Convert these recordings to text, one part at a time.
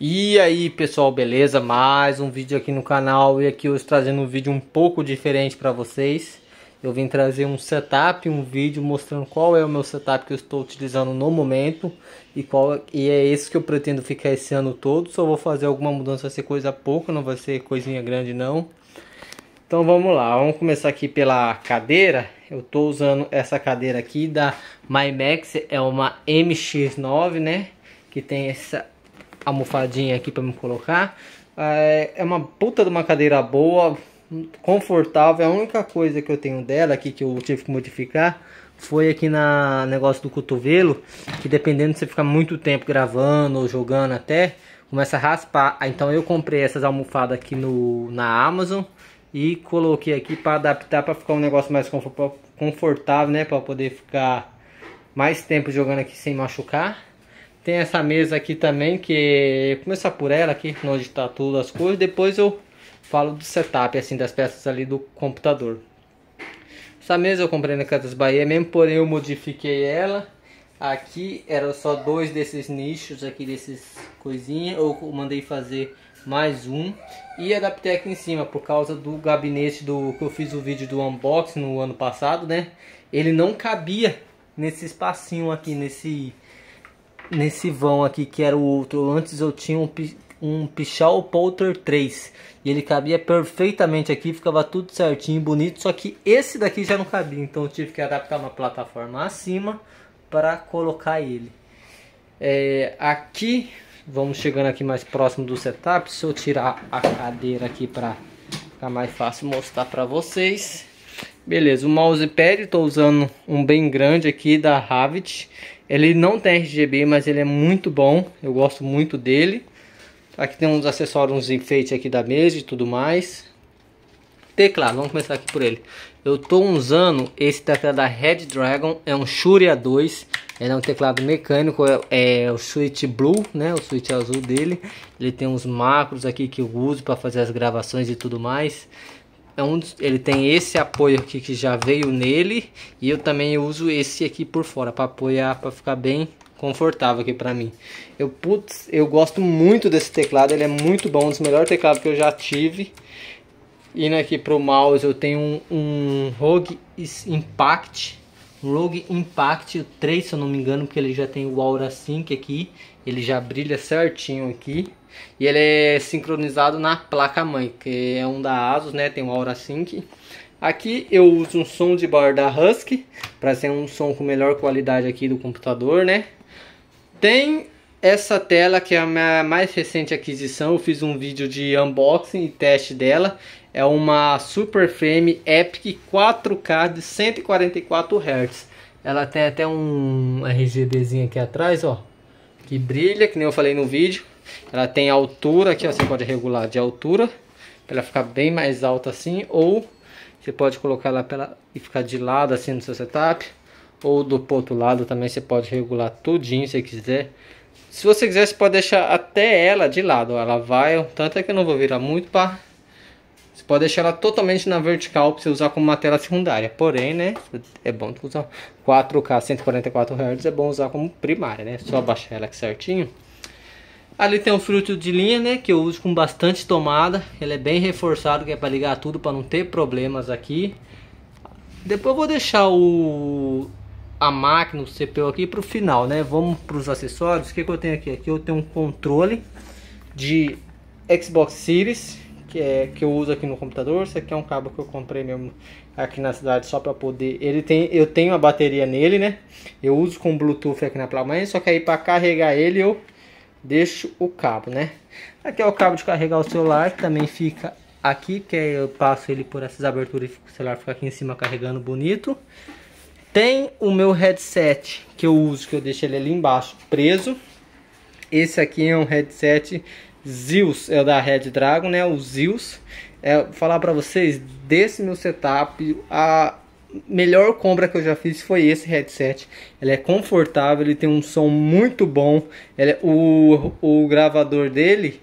E aí pessoal, beleza? Mais um vídeo aqui no canal e aqui hoje trazendo um vídeo um pouco diferente para vocês. Eu vim trazer um setup, um vídeo mostrando qual é o meu setup que eu estou utilizando no momento e qual é, e é esse que eu pretendo ficar esse ano todo. Só vou fazer alguma mudança, vai ser coisa pouca, não vai ser coisinha grande não. Então vamos lá, vamos começar aqui pela cadeira. Eu estou usando essa cadeira aqui da MyMax, é uma MX9, né? Que tem essa almofadinha aqui para me colocar. É, é uma puta de uma cadeira boa, confortável. A única coisa que eu tenho dela aqui que eu tive que modificar foi aqui na negócio do cotovelo, que dependendo se você ficar muito tempo gravando ou jogando até, começa a raspar. Ah, então eu comprei essas almofadas aqui no na Amazon e coloquei aqui para adaptar para ficar um negócio mais confortável, né, para poder ficar mais tempo jogando aqui sem machucar. Tem essa mesa aqui também, que começar por ela aqui, onde está tudo as coisas. Depois eu falo do setup, assim, das peças ali do computador. Essa mesa eu comprei na Cantas Bahia mesmo, porém eu modifiquei ela. Aqui era só dois desses nichos aqui, desses coisinhas. Eu mandei fazer mais um e adaptei aqui em cima por causa do gabinete do que eu fiz o vídeo do unboxing no ano passado, né? Ele não cabia nesse espacinho aqui, nesse nesse vão aqui que era o outro. Antes eu tinha um, um Pichal Polter 3 e ele cabia perfeitamente aqui, ficava tudo certinho, bonito. Só que esse daqui já não cabia, então eu tive que adaptar uma plataforma acima para colocar ele. É, aqui, vamos chegando aqui mais próximo do setup. Se eu tirar a cadeira aqui para ficar mais fácil mostrar para vocês. Beleza, o mousepad, estou usando um bem grande aqui da Havit ele não tem RGB, mas ele é muito bom. Eu gosto muito dele. Aqui tem uns acessórios, uns enfeites aqui da mesa e tudo mais. Teclado, vamos começar aqui por ele. Eu tô usando esse teclado da Red Dragon, é um Shure A2. Ele é um teclado mecânico, é, é o switch blue, né? O switch azul dele. Ele tem uns macros aqui que eu uso para fazer as gravações e tudo mais é um, ele tem esse apoio aqui que já veio nele e eu também uso esse aqui por fora para apoiar para ficar bem confortável aqui para mim. Eu putz, eu gosto muito desse teclado, ele é muito bom, um dos melhores teclados que eu já tive. Indo aqui pro mouse, eu tenho um, um Rogue Impact Rogue Impact, o 3, se eu não me engano, porque ele já tem o Aura Sync aqui. Ele já brilha certinho aqui. E ele é sincronizado na placa-mãe, que é um da ASUS, né? Tem o Aura Sync. Aqui eu uso um som de bar da Husky, para ser um som com melhor qualidade aqui do computador, né? Tem essa tela que é a minha mais recente aquisição, eu fiz um vídeo de unboxing e teste dela. É uma Super Frame Epic 4K de 144 Hz. Ela tem até um RGBzinho aqui atrás, ó. Que brilha, que nem eu falei no vídeo. Ela tem altura aqui, ó. Você pode regular de altura. Pra ela ficar bem mais alta assim. Ou você pode colocar ela pela, e ficar de lado assim no seu setup. Ou do outro lado também você pode regular tudinho se quiser. Se você quiser, você pode deixar até ela de lado. Ela vai, tanto é que eu não vou virar muito para você pode deixar ela totalmente na vertical para você usar como uma tela secundária. Porém, né, é bom usar 4K 144 Hz, é bom usar como primária, né? Só baixar ela aqui certinho. Ali tem um filtro de linha, né, que eu uso com bastante tomada. Ele é bem reforçado, que é para ligar tudo para não ter problemas aqui. Depois eu vou deixar o a máquina, o CPU aqui para o final, né? Vamos para os acessórios. O que, que eu tenho aqui? Aqui eu tenho um controle de Xbox Series que, é, que eu uso aqui no computador, esse aqui é um cabo que eu comprei mesmo aqui na cidade só para poder. Ele tem, eu tenho a bateria nele, né? Eu uso com Bluetooth aqui na placa só que aí para carregar ele eu deixo o cabo, né? Aqui é o cabo de carregar o celular, que também fica aqui, que é, eu passo ele por essas aberturas e o celular fica aqui em cima carregando bonito. Tem o meu headset que eu uso, que eu deixo ele ali embaixo preso. Esse aqui é um headset Zeus é o da Red Dragon, né? O Zeus. É, falar para vocês, desse meu setup, a melhor compra que eu já fiz foi esse headset. Ele é confortável, ele tem um som muito bom. Ele, o, o gravador dele,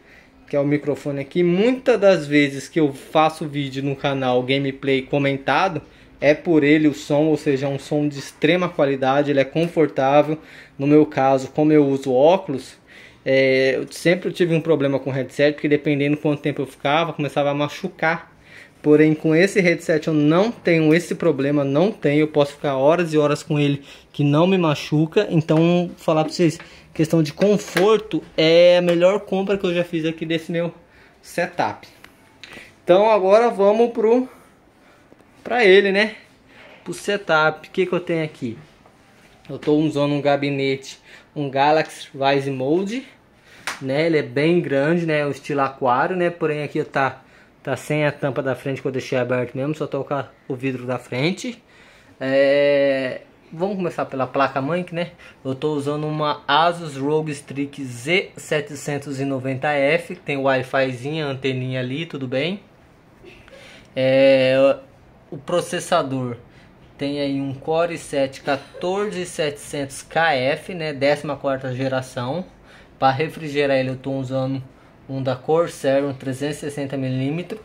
que é o microfone aqui, muitas das vezes que eu faço vídeo no canal Gameplay comentado, é por ele o som, ou seja, é um som de extrema qualidade, ele é confortável. No meu caso, como eu uso óculos, é, eu sempre tive um problema com o headset, porque dependendo quanto tempo eu ficava, começava a machucar. Porém, com esse headset eu não tenho esse problema, não tenho. Eu posso ficar horas e horas com ele que não me machuca. Então, falar pra vocês, questão de conforto é a melhor compra que eu já fiz aqui desse meu setup. Então, agora vamos pro pra ele, né? Pro setup. O que que eu tenho aqui? Eu tô usando um gabinete um Galaxy Rise Mode, né? Ele é bem grande, né? O estilo aquário, né? Porém aqui tá tá sem a tampa da frente que eu deixei aberto mesmo, só toca o vidro da frente. É... Vamos começar pela placa mãe, né? Eu tô usando uma Asus Rogue Strix Z790F, tem Wi-Fizinha, anteninha ali, tudo bem. É... O processador tem aí um Core i7 14700KF, né, 14ª geração. Para refrigerar ele eu estou usando um da Corsair, um 360mm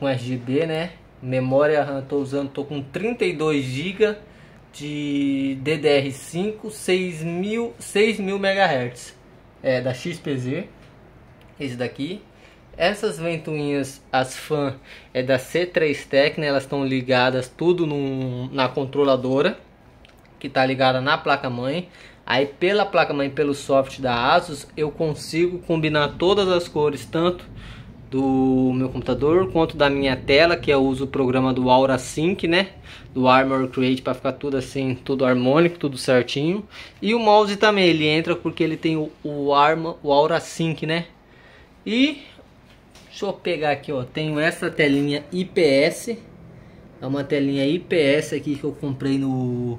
com RGB, né? Memória RAM estou usando, tô com 32 GB de DDR5 6000 6000 MHz. É da XPZ esse daqui. Essas ventoinhas, as fan é da C3 Tech, né? Elas estão ligadas tudo num, na controladora, que está ligada na placa-mãe. Aí pela placa-mãe, pelo software da ASUS, eu consigo combinar todas as cores, tanto do meu computador quanto da minha tela, que eu uso o programa do Aura Sync, né? Do Armor Create para ficar tudo assim, tudo harmônico, tudo certinho. E o mouse também, ele entra porque ele tem o, o, Arma, o Aura Sync, né? E Deixa eu pegar aqui, ó. Tenho essa telinha IPS. É uma telinha IPS aqui que eu comprei no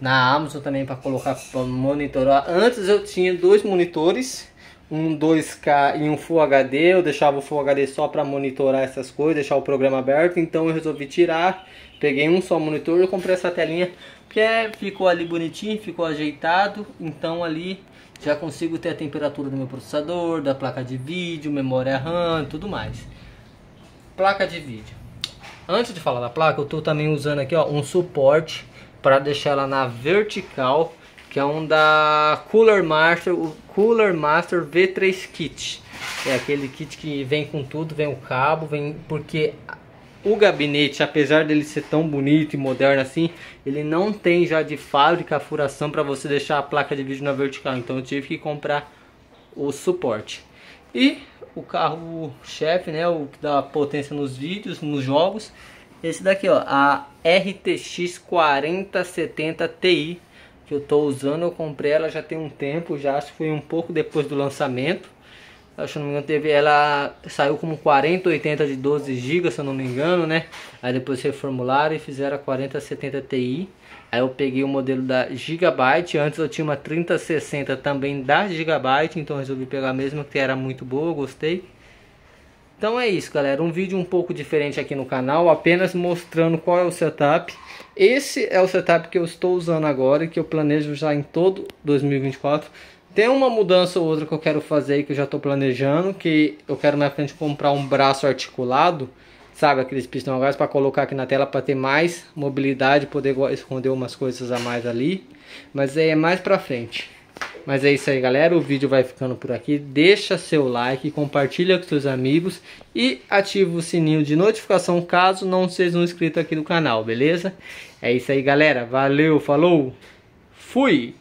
na Amazon também para colocar para monitorar. Antes eu tinha dois monitores, um 2K e um Full HD. Eu deixava o Full HD só para monitorar essas coisas, deixar o programa aberto. Então eu resolvi tirar, peguei um só monitor e comprei essa telinha que é, ficou ali bonitinho, ficou ajeitado. Então ali já consigo ter a temperatura do meu processador, da placa de vídeo, memória RAM, tudo mais. Placa de vídeo. Antes de falar da placa, eu estou também usando aqui ó, um suporte para deixar ela na vertical, que é um da Cooler Master, o Cooler Master V3 Kit. É aquele kit que vem com tudo, vem o cabo, vem porque o gabinete, apesar dele ser tão bonito e moderno assim, ele não tem já de fábrica a furação para você deixar a placa de vídeo na vertical. Então eu tive que comprar o suporte. E o carro chefe, né, o que dá potência nos vídeos, nos jogos, esse daqui, ó, a RTX 4070 Ti, que eu tô usando, eu comprei ela já tem um tempo, já acho que foi um pouco depois do lançamento se não me engano, teve, ela saiu como 4080 de 12 GB, se eu não me engano, né? Aí depois reformularam e fizeram a 4070 Ti. Aí eu peguei o modelo da Gigabyte, antes eu tinha uma 3060 também da Gigabyte, então resolvi pegar a mesma que era muito boa, gostei. Então é isso, galera, um vídeo um pouco diferente aqui no canal, apenas mostrando qual é o setup. Esse é o setup que eu estou usando agora e que eu planejo já em todo 2024 tem uma mudança ou outra que eu quero fazer aí que eu já estou planejando, que eu quero na frente comprar um braço articulado, sabe, aqueles pistão a gás para colocar aqui na tela para ter mais mobilidade, poder esconder umas coisas a mais ali, mas aí é mais para frente. Mas é isso aí, galera, o vídeo vai ficando por aqui. Deixa seu like, compartilha com seus amigos e ativa o sininho de notificação caso não seja um inscrito aqui no canal, beleza? É isso aí, galera. Valeu, falou. Fui.